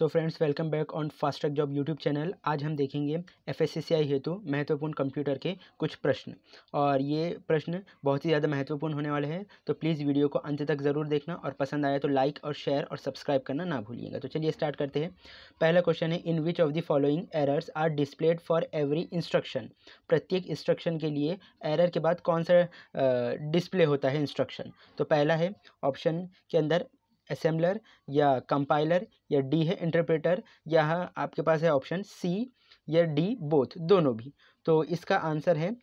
so friends welcome back on fast track job YouTube channel आज हम देखेंगे F S C आई हेतु महत्वपूर्ण कंप्यूटर के कुछ प्रश्न और ये प्रश्न बहुत ही ज़्यादा महत्वपूर्ण होने वाले हैं तो प्लीज़ वीडियो को अंत तक ज़रूर देखना और पसंद आया तो लाइक और शेयर और सब्सक्राइब करना ना भूलिएगा तो चलिए स्टार्ट करते हैं पहला क्वेश्चन है in which of the following errors are displayed for every instruction प्रत्येक इंस्ट्रक्शन के लिए एरर के बाद कौन सा डिस्प्ले होता है इंस्ट्रक्शन तो पहला है ऑप्शन के अंदर असेंबलर या कंपाइलर या डी है इंटरप्रेटर या हाँ, आपके पास है ऑप्शन सी या डी बोथ दोनों भी तो इसका आंसर है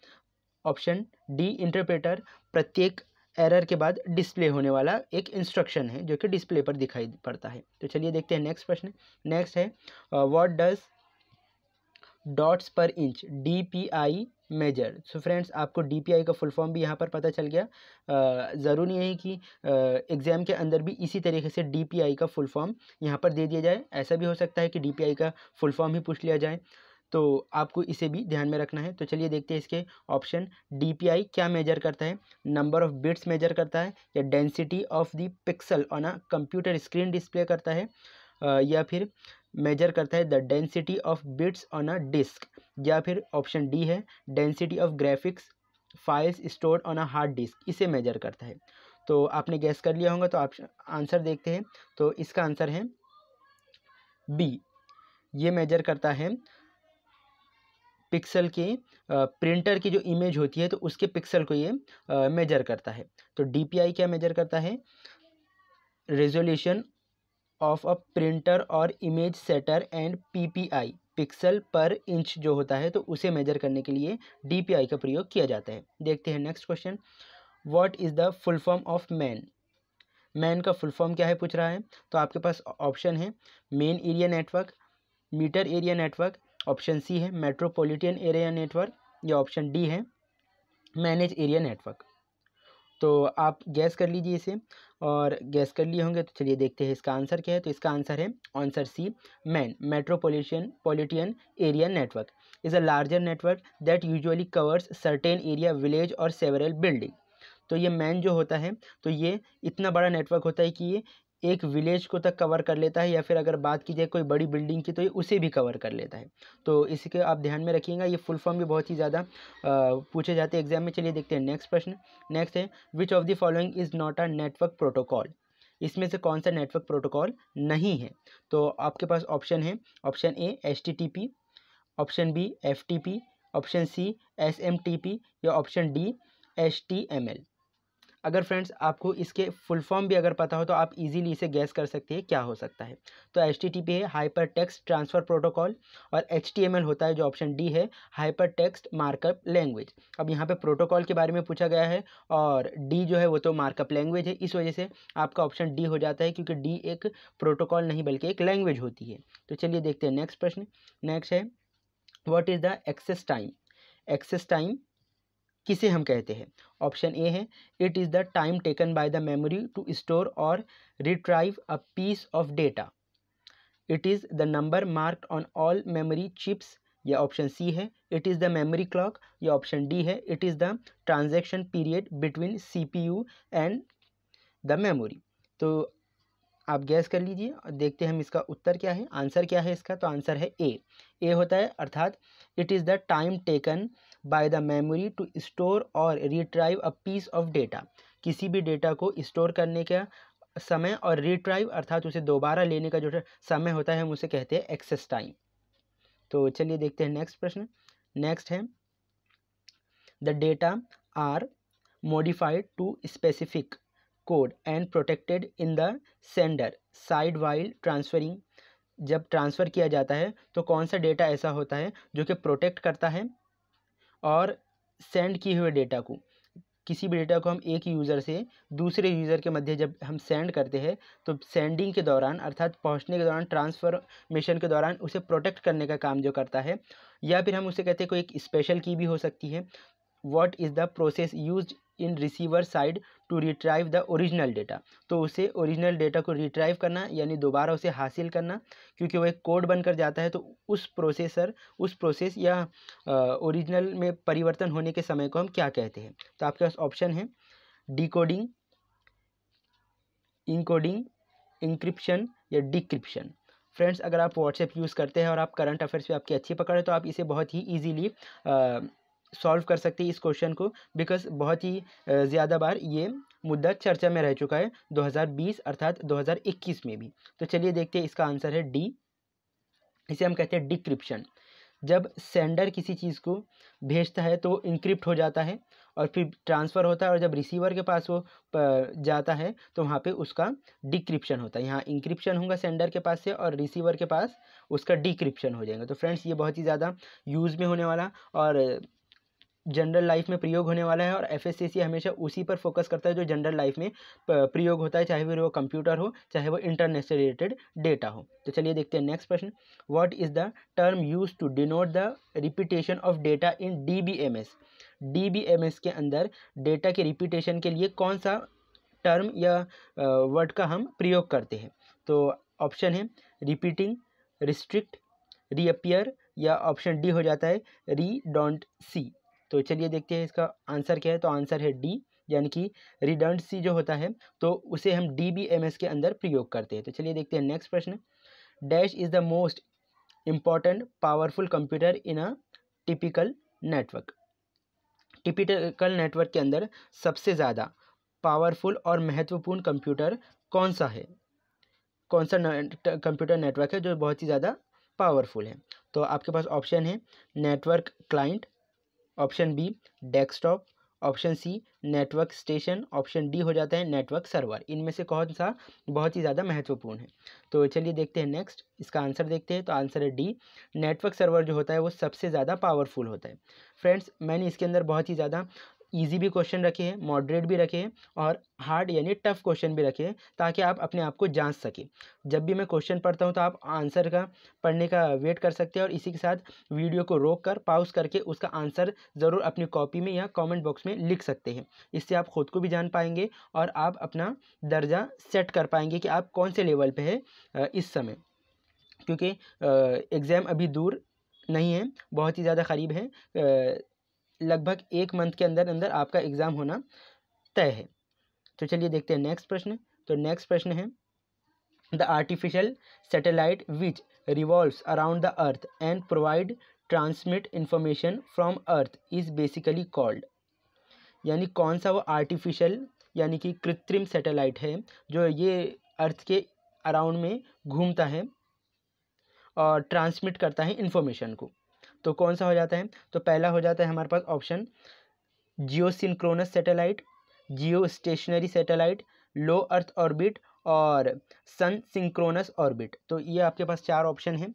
ऑप्शन डी इंटरप्रेटर प्रत्येक एरर के बाद डिस्प्ले होने वाला एक इंस्ट्रक्शन है जो कि डिस्प्ले पर दिखाई पड़ता है तो चलिए देखते हैं नेक्स्ट प्रश्न नेक्स्ट है what does dots per inch D P I measure so friends आपको डीपीआई का फुल फॉर्म भी यहाँ पर पता चल गया ज़रूरी नहीं कि एग्ज़ाम के अंदर भी इसी तरीके से डीपीआई का फुल फॉर्म यहाँ पर दे दिया जाए ऐसा भी हो सकता है कि डीपीआई का फुल फॉर्म ही पूछ लिया जाए तो आपको इसे भी ध्यान में रखना है तो चलिए देखते हैं इसके ऑप्शन डी क्या मेजर करता है नंबर ऑफ बिट्स मेजर करता है या density of the pixel on a computer screen display करता है या फिर मेजर करता है the density of bits on a disk या फिर ऑप्शन डी है density of graphics files stored on a hard disk इसे मेजर करता है तो आपने गैस कर लिया होगा तो आप आंसर देखते हैं तो इसका आंसर है बी ये मेजर करता है पिक्सल के प्रिंटर की जो इमेज होती है तो उसके पिक्सल को ये मेजर करता है तो डी क्या मेजर करता है रेजोल्यूशन ऑफ अ प्रिंटर और image setter and PPI pixel per inch जो होता है तो उसे मेजर करने के लिए डीपीआई का प्रयोग किया जाता है देखते हैं next question what is the full form of MAN MAN का फुल फॉर्म क्या है पूछ रहा है तो आपके पास ऑप्शन है main area network meter area network option C है मेट्रोपोलिटन एरिया नेटवर्क या ऑप्शन डी है मैनेज एरिया नेटवर्क तो आप गैस कर लीजिए इसे और गैस कर लिए होंगे तो चलिए देखते हैं इसका आंसर क्या है तो इसका आंसर है answer C MAN metropolitan politan area network is a larger network that usually covers certain area village और सेवरल बिल्डिंग तो ये मैन जो होता है तो ये इतना बड़ा नेटवर्क होता है कि ये एक विलेज को तक कवर कर लेता है या फिर अगर बात की जाए कोई बड़ी बिल्डिंग की तो ये उसे भी कवर कर लेता है तो इसी के आप ध्यान में रखिएगा ये फुल फॉर्म भी बहुत ही ज़्यादा पूछे जाते हैं एग्जाम में चलिए देखते हैं नेक्स्ट प्रश्न नेक्स्ट है which of the following is not a network protocol इसमें से कौन सा नेटवर्क प्रोटोकॉल नहीं है तो आपके पास ऑप्शन है option A S option B F option C S या ऑप्शन डी एस अगर फ्रेंड्स आपको इसके फुल फॉर्म भी अगर पता हो तो आप इजीली इसे गैस कर सकते हैं क्या हो सकता है तो एच है हाइपर टेक्स्ट ट्रांसफ़र प्रोटोकॉल और एच होता है जो ऑप्शन डी है हाइपर टेक्स्ट मार्कअप लैंग्वेज अब यहाँ पर प्रोटोकॉल के बारे में पूछा गया है और डी जो है वो तो मार्कअप लैंग्वेज है इस वजह से आपका ऑप्शन डी हो जाता है क्योंकि डी एक प्रोटोकॉल नहीं बल्कि एक लैंग्वेज होती है तो चलिए देखते हैं नेक्स्ट प्रश्न नेक्स्ट है what is the access time access time किसे हम कहते हैं ऑप्शन ए है it is the time taken by the memory to store और retrieve a piece of data it is the number marked on all memory chips या option C है it is the memory clock या option D है it is the transaction period between C P U and the memory तो आप gas कर लीजिए और देखते हैं हम इसका उत्तर क्या है आंसर क्या है इसका तो आंसर है ए ए होता है अर्थात it is the time taken by the memory to store और retrieve a piece of data किसी भी डेटा को स्टोर करने का समय और रिट्राइव अर्थात उसे दोबारा लेने का जो समय होता है हम उसे कहते हैं एक्सेस टाइम तो चलिए देखते हैं नेक्स्ट प्रश्न नेक्स्ट है the data are modified to specific code and protected in the sender side while transferring जब ट्रांसफ़र किया जाता है तो कौन सा डेटा ऐसा होता है जो कि प्रोटेक्ट करता है और सेंड किए हुए डेटा को किसी भी डेटा को हम एक यूज़र से दूसरे यूज़र के मध्य जब हम सेंड करते हैं तो सेंडिंग के दौरान अर्थात पहुंचने के दौरान ट्रांसफॉर्मेशन के दौरान उसे प्रोटेक्ट करने का काम जो करता है या फिर हम उसे कहते हैं कोई एक स्पेशल की भी हो सकती है what is the process use in receiver side to retrieve the original data तो उसे ओरिजिनल डेटा को रिट्राइव करना यानी दोबारा उसे हासिल करना क्योंकि वह एक कोड बनकर जाता है तो उस प्रोसेसर उस प्रोसेस या ओरिजिनल में परिवर्तन होने के समय को हम क्या कहते हैं तो आपके पास ऑप्शन है डिकोडिंग इनकोडिंग इंक्रिप्शन या डिक्रिप्शन फ्रेंड्स अगर आप व्हाट्सएप यूज़ करते हैं और आप करंट अफेयर्स पे आपकी अच्छी पकड़ है तो आप इसे बहुत ही ईजीली सॉल्व कर सकते हैं इस क्वेश्चन को बिकॉज बहुत ही ज़्यादा बार ये मुद्दा चर्चा में रह चुका है 2020 अर्थात 2021 में भी तो चलिए देखते हैं इसका आंसर है डी इसे हम कहते हैं डिक्रिप्शन जब सेंडर किसी चीज़ को भेजता है तो इंक्रिप्ट हो जाता है और फिर ट्रांसफ़र होता है और जब रिसीवर के पास वो जाता है तो वहाँ पे उसका डिक्रिप्शन होता है यहाँ इंक्रिप्शन होगा सेंडर के पास से और रिसीवर के पास उसका डिक्रिप्शन हो जाएगा तो फ्रेंड्स ये बहुत ही ज़्यादा यूज़ में होने वाला और जनरल लाइफ में प्रयोग होने वाला है और एफ हमेशा उसी पर फोकस करता है जो जनरल लाइफ में प्रयोग होता है चाहे फिर वो कंप्यूटर हो चाहे वो इंटरनेट से रिलेटेड डेटा हो तो चलिए देखते हैं नेक्स्ट प्रश्न what is the term use to denote the repetition of data in D B M S D B M S के अंदर डेटा के रिपीटेशन के लिए कौन सा टर्म या वर्ड का हम प्रयोग करते हैं तो ऑप्शन है रिपीटिंग रिस्ट्रिक्ट रीअपियर या ऑप्शन डी हो जाता है री डोंट सी तो चलिए देखते हैं इसका आंसर क्या है तो आंसर है डी यानी कि रिडंडसी जो होता है तो उसे हम डी बी एम एस के अंदर प्रयोग करते हैं तो चलिए देखते हैं नेक्स्ट प्रश्न dash is the most important powerful computer in a typical network typical network के अंदर सबसे ज़्यादा पावरफुल और महत्वपूर्ण कंप्यूटर कौन सा है कौन सा कंप्यूटर नेटवर्क है जो बहुत ही ज़्यादा पावरफुल है तो आपके पास ऑप्शन है network client option B desktop option C network station option D हो जाता है नेटवर्क सर्वर इनमें से कौन सा बहुत ही ज़्यादा महत्वपूर्ण है तो चलिए देखते हैं नेक्स्ट इसका आंसर देखते हैं तो आंसर है डी नेटवर्क सर्वर जो होता है वो सबसे ज़्यादा पावरफुल होता है फ्रेंड्स मैंने इसके अंदर बहुत ही ज़्यादा ईजी भी क्वेश्चन रखे हैं मॉडरेट भी रखे हैं और हार्ड यानी टफ क्वेश्चन भी रखे हैं ताकि आप अपने आप को जांच सकें जब भी मैं क्वेश्चन पढ़ता हूं तो आप आंसर का पढ़ने का वेट कर सकते हैं और इसी के साथ वीडियो को रोक कर पाउज करके उसका आंसर ज़रूर अपनी कॉपी में या कमेंट बॉक्स में लिख सकते हैं इससे आप ख़ुद को भी जान पाएंगे और आप अपना दर्जा सेट कर पाएंगे कि आप कौन से लेवल पर है इस समय क्योंकि एग्ज़ाम अभी दूर नहीं है बहुत ही ज़्यादा करीब है लगभग एक मंथ के अंदर अंदर आपका एग्ज़ाम होना तय है तो चलिए देखते हैं नेक्स्ट प्रश्न तो नेक्स्ट प्रश्न है the artificial satellite which revolves around the earth and provide transmit information from earth is basically called यानी कौन सा वो आर्टिफिशियल यानी कि कृत्रिम सेटेलाइट है जो ये अर्थ के अराउंड में घूमता है और ट्रांसमिट करता है इन्फॉर्मेशन को तो कौन सा हो जाता है तो पहला हो जाता है हमारे पास option geosynchronous satellite geostationary satellite low earth orbit और सन सिंक्रोनस ऑर्बिट तो ये आपके पास चार ऑप्शन हैं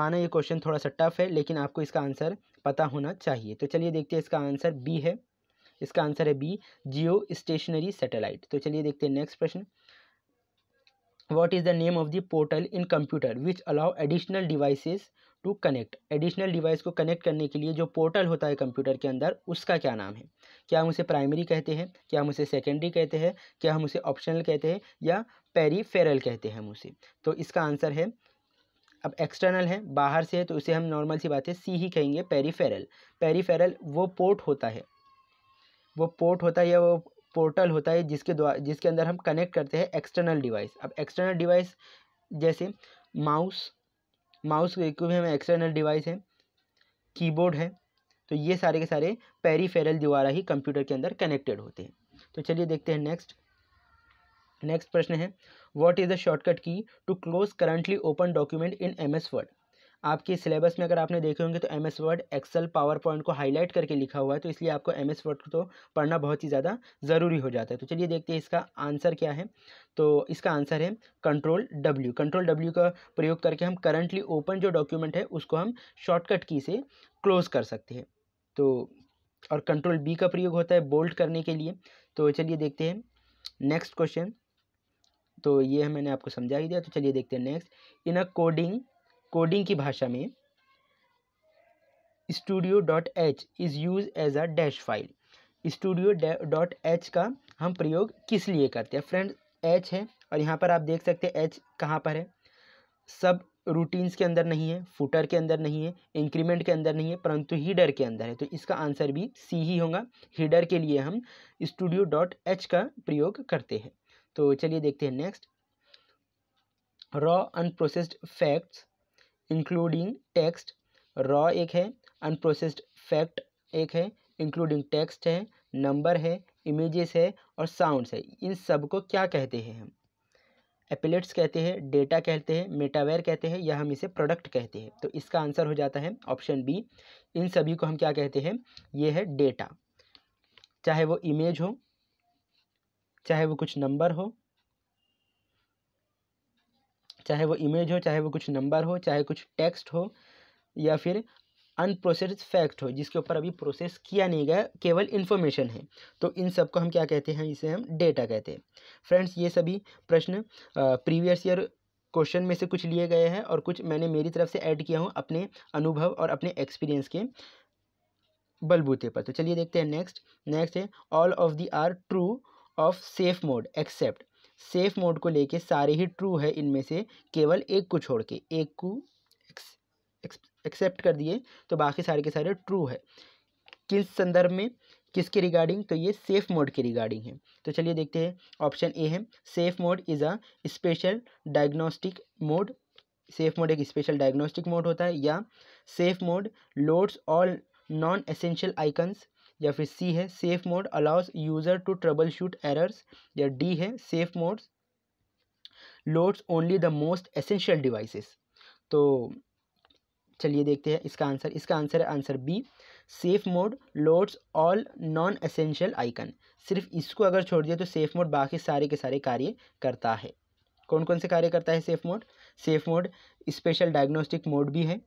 माना ये क्वेश्चन थोड़ा सा टफ है लेकिन आपको इसका आंसर पता होना चाहिए तो चलिए देखते हैं इसका आंसर बी है इसका आंसर है बी जियो स्टेशनरी सेटेलाइट तो चलिए देखते हैं नेक्स्ट प्रश्न what is the name of the portal in computer which allow additional devices to connect additional device को कनेक्ट करने के लिए जो पोर्टल होता है कंप्यूटर के अंदर उसका क्या नाम है क्या हम उसे प्राइमरी कहते हैं क्या हम उसे सेकेंडरी कहते हैं क्या हम उसे ऑप्शनल कहते हैं या पेरीफेरल कहते हैं हम उसे तो इसका आंसर है अब एक्सटर्नल है बाहर से है तो उसे हम नॉर्मल सी बात है सी ही कहेंगे पेरीफेरल पेरीफेरल वो पोर्ट होता है वो पोर्ट होता है या वो पोर्टल होता है जिसके द्वारा जिसके अंदर हम कनेक्ट करते हैं एक्सटर्नल डिवाइस अब एक्सटर्नल डिवाइस जैसे माउस माउस के इक्विपमेंट में एक्सटर्नल डिवाइस है कीबोर्ड है तो ये सारे के सारे पेरीफेरल द्वारा ही कंप्यूटर के अंदर कनेक्टेड होते हैं तो चलिए देखते हैं नेक्स्ट नेक्स्ट प्रश्न है what is the shortcut key to close currently open document in M S Word आपके सिलेबस में अगर आपने देखे होंगे तो M S Word Excel PowerPoint को हाईलाइट करके लिखा हुआ है तो इसलिए आपको एम एस वर्ड को तो पढ़ना बहुत ही ज़्यादा ज़रूरी हो जाता है तो चलिए देखते हैं इसका आंसर क्या है तो इसका आंसर है कंट्रोल डब्ल्यू कंट्रोल डब्ल्यू का प्रयोग करके हम करंटली ओपन जो डॉक्यूमेंट है उसको हम शॉर्टकट की से क्लोज़ कर सकते हैं तो और कंट्रोल बी का प्रयोग होता है बोल्ड करने के लिए तो चलिए देखते हैं नेक्स्ट क्वेश्चन तो ये मैंने आपको समझा ही दिया तो चलिए देखते हैं next in a coding coding की भाषा में studio dot h is use as a dash file studio dot h का हम प्रयोग किस लिए करते हैं फ्रेंड एच है और यहाँ पर आप देख सकते हैं एच कहाँ पर है सब रूटीन्स के अंदर नहीं है फुटर के अंदर नहीं है इंक्रीमेंट के अंदर नहीं है परंतु हीडर के अंदर है तो इसका आंसर भी सी ही होगा हीडर के लिए हम स्टूडियो डॉट एच का प्रयोग करते हैं तो चलिए देखते हैं next raw unprocessed facts including text raw एक है अनप्रोसेस्ड फैक्ट एक है इंक्लूडिंग टेक्स्ट है नंबर है इमेजेस है और साउंड्स है इन सब को क्या कहते हैं हम एपिलेट्स कहते हैं डेटा कहते हैं मेटावेयर कहते हैं या हम इसे प्रोडक्ट कहते हैं तो इसका आंसर हो जाता है ऑप्शन बी इन सभी को हम क्या कहते हैं ये है डेटा चाहे वो इमेज हो चाहे वो कुछ नंबर हो चाहे वो इमेज हो चाहे वो कुछ नंबर हो चाहे कुछ टेक्स्ट हो या फिर अनप्रोसेस फैक्ट हो जिसके ऊपर अभी प्रोसेस किया नहीं गया केवल इन्फॉर्मेशन है तो इन सब को हम क्या कहते हैं इसे हम डेटा कहते हैं फ्रेंड्स ये सभी प्रश्न प्रीवियस ईयर क्वेश्चन में से कुछ लिए गए हैं और कुछ मैंने मेरी तरफ से ऐड किया हूँ अपने अनुभव और अपने एक्सपीरियंस के बलबूते पर तो चलिए देखते हैं नेक्स्ट नेक्स्ट है all of the are true of safe mode except safe mode को लेके सारे ही ट्रू है इनमें से केवल एक को छोड़ के एक को एक्सेप्ट कर दिए तो बाकी सारे के सारे ट्रू है किस संदर्भ में किसके रिगार्डिंग तो ये सेफ मोड के रिगार्डिंग है तो चलिए देखते हैं ऑप्शन ए है safe mode is a special diagnostic mode safe mode एक स्पेशल डायग्नोस्टिक मोड होता है या safe mode loads all non essential icons या फिर सी है safe mode allows user to troubleshoot errors या डी है safe modes loads only the most essential devices तो चलिए देखते हैं इसका आंसर इसका आंसर है answer B safe mode loads all non essential icon सिर्फ इसको अगर छोड़ दिया तो सेफ मोड बाकी सारे के सारे कार्य करता है कौन कौन से कार्य करता है safe mode safe mode special diagnostic mode भी है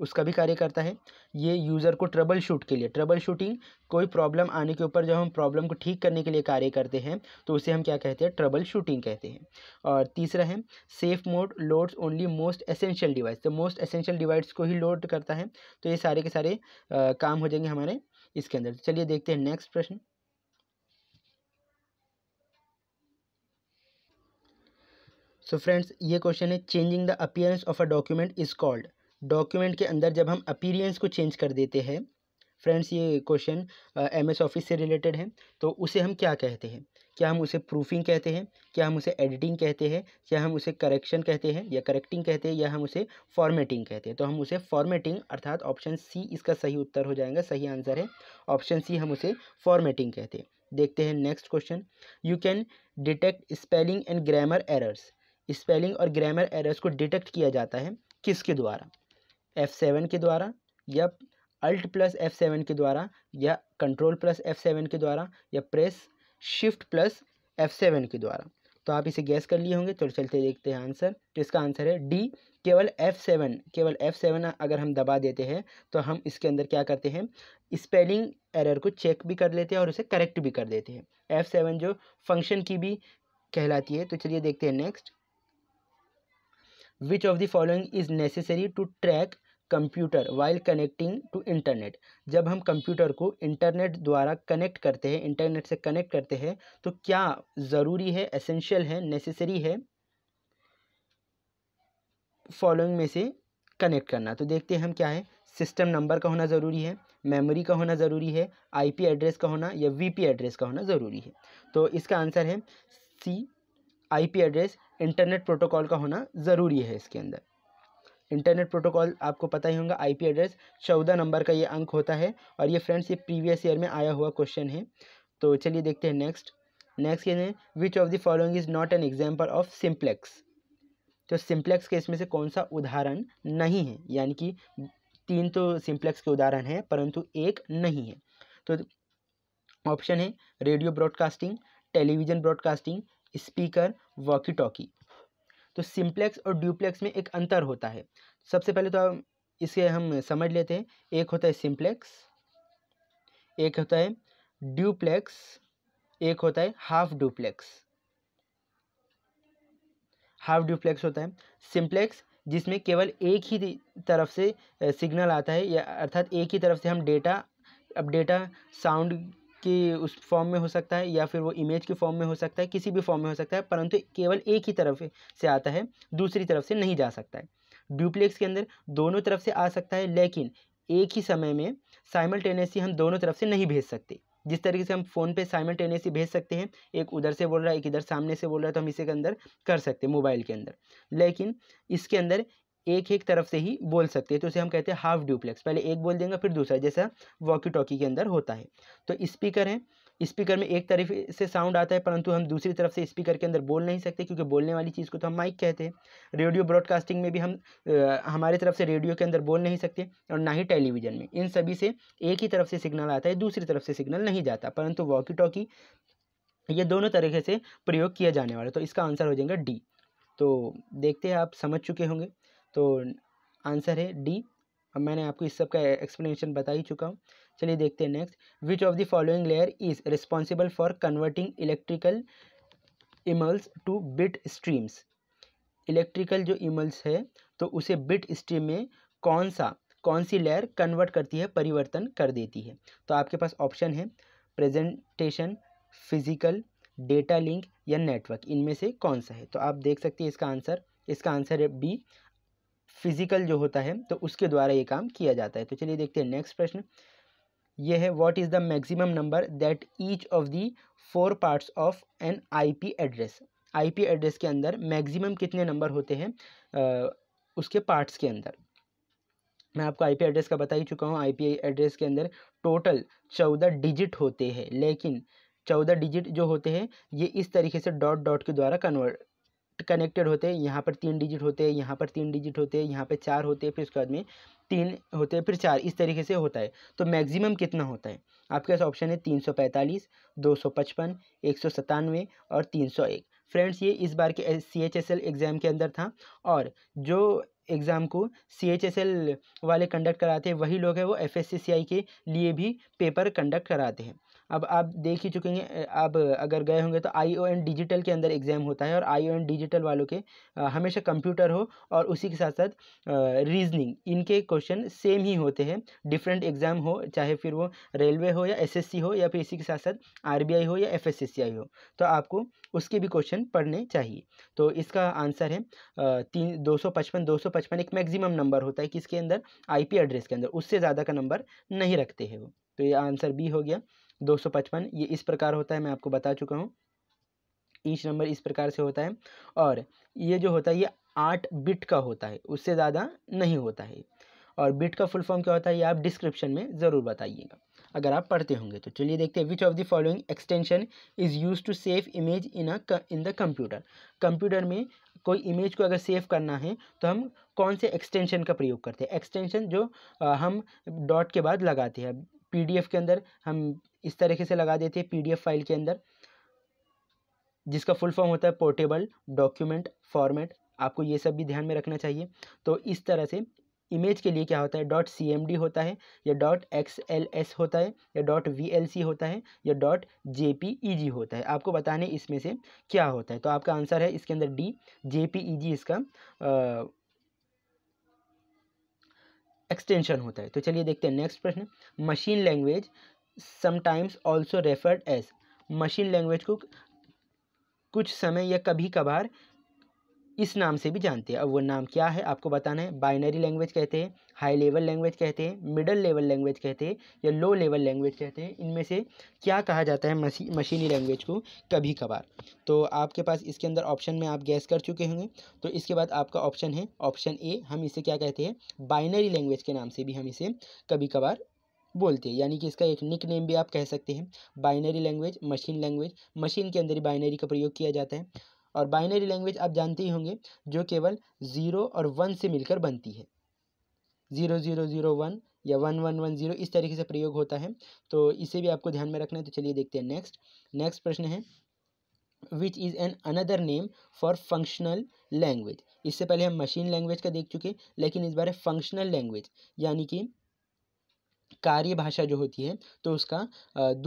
उसका भी कार्य करता है ये यूज़र को ट्रबल शूट के लिए ट्रबल शूटिंग कोई प्रॉब्लम आने के ऊपर जब हम प्रॉब्लम को ठीक करने के लिए कार्य करते हैं तो उसे हम क्या कहते हैं ट्रबल शूटिंग कहते हैं और तीसरा है safe mode loads only most essential device तो मोस्ट एसेंशियल डिवाइस को ही लोड करता है तो ये सारे के सारे आ, काम हो जाएंगे हमारे इसके अंदर चलिए देखते हैं नेक्स्ट प्रश्न सो so फ्रेंड्स ये क्वेश्चन है changing the appearance of a document is called document के अंदर जब हम अपीरियंस को चेंज कर देते हैं फ्रेंड्स ये क्वेश्चन एम एस ऑफिस से रिलेटेड है तो उसे हम क्या कहते हैं क्या हम उसे प्रूफिंग कहते हैं क्या हम उसे एडिटिंग कहते हैं क्या हम उसे करेक्शन कहते हैं या करेक्टिंग कहते हैं या हम उसे फॉर्मेटिंग कहते हैं तो हम उसे फॉर्मेटिंग अर्थात ऑप्शन सी इसका सही उत्तर हो जाएगा सही आंसर है ऑप्शन सी हम उसे फॉर्मेटिंग कहते हैं देखते हैं next question you can detect spelling and grammar errors spelling और ग्रामर एरर्स को डिटेक्ट किया जाता है किसके द्वारा एफ़ सेवन के द्वारा या अल्ट प्लस एफ़ सेवन के द्वारा या कंट्रोल प्लस एफ़ सेवन के द्वारा या press shift plus F seven के द्वारा तो आप इसे गैस कर लिए होंगे तो चलते देखते हैं आंसर तो इसका आंसर है डी केवल एफ़ सेवन केवल एफ़ सेवन अगर हम दबा देते हैं तो हम इसके अंदर क्या करते हैं स्पेलिंग एरर को चेक भी कर लेते हैं और उसे करेक्ट भी कर देते हैं एफ़ सेवन जो फंक्शन की भी कहलाती है तो चलिए देखते हैं next which of the following is necessary to track computer while connecting to internet जब हम कंप्यूटर को इंटरनेट द्वारा कनेक्ट करते हैं इंटरनेट से कनेक्ट करते हैं तो क्या ज़रूरी है एसेंशियल है नेसेसरी है फॉलोइंग में से कनेक्ट करना तो देखते हैं हम क्या है सिस्टम नंबर का होना ज़रूरी है मेमोरी का होना ज़रूरी है आईपी एड्रेस का होना या वीपी एड्रेस का होना ज़रूरी है तो इसका आंसर है C IP address internet protocol का होना ज़रूरी है इसके अंदर इंटरनेट प्रोटोकॉल आपको पता ही होगा आईपी एड्रेस चौदह नंबर का ये अंक होता है और ये फ्रेंड्स ये प्रीवियस ईयर में आया हुआ क्वेश्चन है तो चलिए देखते हैं नेक्स्ट नेक्स्ट क्वेश्चन है which of the following is not an example of simplex तो सिम्प्लेक्स के इसमें से कौन सा उदाहरण नहीं है यानी कि तीन तो सिम्प्लेक्स के उदाहरण हैं परंतु एक नहीं है तो ऑप्शन है radio broadcasting television broadcasting speaker walkie talkie तो सिंप्लेक्स और ड्यूप्लेक्स में एक अंतर होता है सबसे पहले तो इसे हम समझ लेते हैं एक होता है सिम्प्लेक्स एक होता है ड्यूप्लेक्स एक होता है हाफ ड्यूप्लेक्स हाफ ड्यूप्लेक्स होता है सिम्प्लेक्स जिसमें केवल एक ही तरफ से सिग्नल आता है या अर्थात एक ही तरफ से हम डेटा अब डेटा साउंड कि उस फॉर्म में हो सकता है या फिर वो इमेज के फॉर्म में हो सकता है किसी भी फॉर्म में हो सकता है परंतु केवल एक ही तरफ से आता है दूसरी तरफ से नहीं जा सकता है ड्यूप्लेक्स के अंदर दोनों तरफ से आ सकता है लेकिन एक ही समय में साइमल्टेनियसली हम दोनों तरफ से नहीं भेज सकते जिस तरीके से हम फ़ोन पे साइमल्टेनियसली भेज सकते हैं एक उधर से बोल रहा है एक इधर सामने से बोल रहा है तो हम इसे के अंदर कर सकते हैं मोबाइल के अंदर लेकिन इसके अंदर एक एक तरफ से ही बोल सकते हैं तो उसे हम कहते हैं हाफ ड्यूप्लेक्स पहले एक बोल देंगे फिर दूसरा जैसा वॉकी टॉकी के अंदर होता है तो स्पीकर है स्पीकर में एक तरफ से साउंड आता है परंतु हम दूसरी तरफ से स्पीकर के अंदर बोल नहीं सकते क्योंकि बोलने वाली चीज़ को तो हम माइक कहते हैं रेडियो ब्रॉडकास्टिंग में भी हम आ, हमारे तरफ से रेडियो के अंदर बोल नहीं सकते और ना ही टेलीविज़न में इन सभी से एक ही तरफ से सिग्नल आता है दूसरी तरफ से सिग्नल नहीं जाता परंतु वॉकी टॉकी ये दोनों तरीके से प्रयोग किया जाने वाला तो इसका आंसर हो जाएगा डी तो देखते हैं आप समझ चुके होंगे तो आंसर है डी अब मैंने आपको इस सब का एक्सप्लेनेशन बता ही चुका हूँ चलिए देखते हैं next which of the following layer is responsible for converting electrical impulse to bit streams electrical जो इमल्स है तो उसे बिट स्ट्रीम में कौन सा कौन सी लेयर कन्वर्ट करती है परिवर्तन कर देती है तो आपके पास ऑप्शन है प्रेजेंटेशन फिजिकल डेटा लिंक या नेटवर्क इनमें से कौन सा है तो आप देख सकते हैं इसका आंसर इसका आंसर है बी फिजिकल जो होता है तो उसके द्वारा ये काम किया जाता है तो चलिए देखते हैं नेक्स्ट प्रश्न ये है what is the maximum number that each of the four parts of an IP address IP address के अंदर मैक्सिमम कितने नंबर होते हैं उसके पार्ट्स के अंदर मैं आपको आईपी एड्रेस का बता ही चुका हूँ आईपी एड्रेस के अंदर टोटल चौदह डिजिट होते हैं लेकिन चौदह डिजिट जो होते हैं ये इस तरीके से डॉट डॉट के द्वारा कन्वर्ट डायरेक्ट कनेक्टेड होते हैं यहाँ पर तीन डिजिट होते हैं यहाँ पर तीन डिजिट होते हैं यहाँ पर चार होते हैं फिर उसके बाद में तीन होते हैं फिर चार इस तरीके से होता है तो मैक्सिमम कितना होता है आपके पास ऑप्शन है तीन सौ पैंतालीस दो सौ पचपन एक सौ सतानवे और तीन सौ एक फ्रेंड्स ये इस बार के C H S L exam के अंदर था और जो एग्ज़ाम को सी एच एस एल वाले कंडक्ट कराते हैं वही लोग हैं वो एफ एस सी सी आई के लिए भी पेपर कंडक्ट कराते हैं अब आप देख ही चुके हैं आप अगर गए होंगे तो आई ओ एन डिजिटल के अंदर एग्ज़ाम होता है और आई ओ एन डिजिटल वालों के हमेशा कंप्यूटर हो और उसी के साथ साथ रीजनिंग इनके क्वेश्चन सेम ही होते हैं डिफरेंट एग्ज़ाम हो चाहे फिर वो रेलवे हो या एसएससी हो या फिर इसी के साथ साथ आरबीआई हो या एफ हो तो आपको उसके भी क्वेश्चन पढ़ने चाहिए तो इसका आंसर है तीन दो सौ पचपन दो सौ पचपन एक मैक्सिमम नंबर होता है किसके अंदर आईपी एड्रेस के अंदर उससे ज़्यादा का नंबर नहीं रखते हैं वो तो ये आंसर बी हो गया दो सौ पचपन ये इस प्रकार होता है मैं आपको बता चुका हूँ ईच नंबर इस प्रकार से होता है और ये जो होता है ये आठ बिट का होता है उससे ज़्यादा नहीं होता है और बिट का फुल फॉर्म क्या होता है ये आप डिस्क्रिप्शन में ज़रूर बताइएगा अगर आप पढ़ते होंगे तो चलिए देखते हैं which of the following extension is use to save image in a in the computer computer में कोई इमेज को अगर सेव करना है तो हम कौन से एक्सटेंशन का प्रयोग करते हैं एक्सटेंशन जो हम डॉट के बाद लगाते हैं पी के अंदर हम इस तरीके से लगा देते हैं पी फाइल के अंदर जिसका फुल फॉर्म होता है पोर्टेबल डॉक्यूमेंट फॉर्मेट आपको ये सब भी ध्यान में रखना चाहिए तो इस तरह से इमेज के लिए क्या होता है डॉट सी एम डी होता है या डॉट एक्स एल एस होता है या डॉट वी एल सी होता है या डॉट जे पी ई जी होता है आपको बताने इसमें से क्या होता है तो आपका आंसर है इसके अंदर डी जे पी ई जी इसका आ, एक्सटेंशन होता है तो चलिए देखते हैं नेक्स्ट प्रश्न machine language sometimes also referred as machine language को कुछ समय या कभी कभार इस नाम से भी जानते हैं अब वो नाम क्या है आपको बताना है बाइनरी लैंग्वेज कहते हैं हाई लेवल लैंग्वेज कहते हैं मिडल लेवल लैंग्वेज कहते हैं या लो लेवल लैंग्वेज कहते हैं इनमें से क्या कहा जाता है मशी मशीनी लैंग्वेज को कभी कभार तो आपके पास इसके अंदर ऑप्शन में आप गैस कर चुके होंगे तो इसके बाद आपका ऑप्शन है ऑप्शन ए हम इसे क्या कहते हैं बाइनरी लैंग्वेज के नाम से भी हम इसे कभी कभार बोलते हैं यानी कि इसका एक निक नेम भी आप कह सकते हैं binary language machine language machine के अंदर ही बाइनरी का प्रयोग किया जाता है और बाइनरी लैंग्वेज आप जानते ही होंगे जो केवल ज़ीरो और वन से मिलकर बनती है ज़ीरो ज़ीरो ज़ीरो वन या वन वन वन ज़ीरो इस तरीके से प्रयोग होता है तो इसे भी आपको ध्यान में रखना है तो चलिए देखते हैं नेक्स्ट नेक्स्ट प्रश्न है which is an another name for functional language इससे पहले हम मशीन लैंग्वेज का देख चुके लेकिन इस बार है फंक्शनल लैंग्वेज यानी कि कार्य भाषा जो होती है तो उसका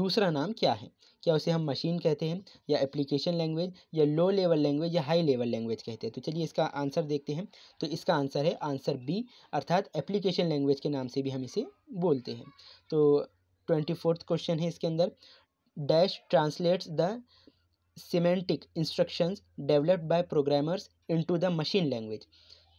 दूसरा नाम क्या है क्या उसे हम मशीन कहते हैं या एप्लीकेशन लैंग्वेज या लो लेवल लैंग्वेज या हाई लेवल लैंग्वेज कहते हैं तो चलिए इसका आंसर देखते हैं तो इसका आंसर है आंसर बी अर्थात एप्लीकेशन लैंग्वेज के नाम से भी हम इसे बोलते हैं तो ट्वेंटी फोर्थ क्वेश्चन है इसके अंदर dash translates the semantic instructions developed by programmers into the machine language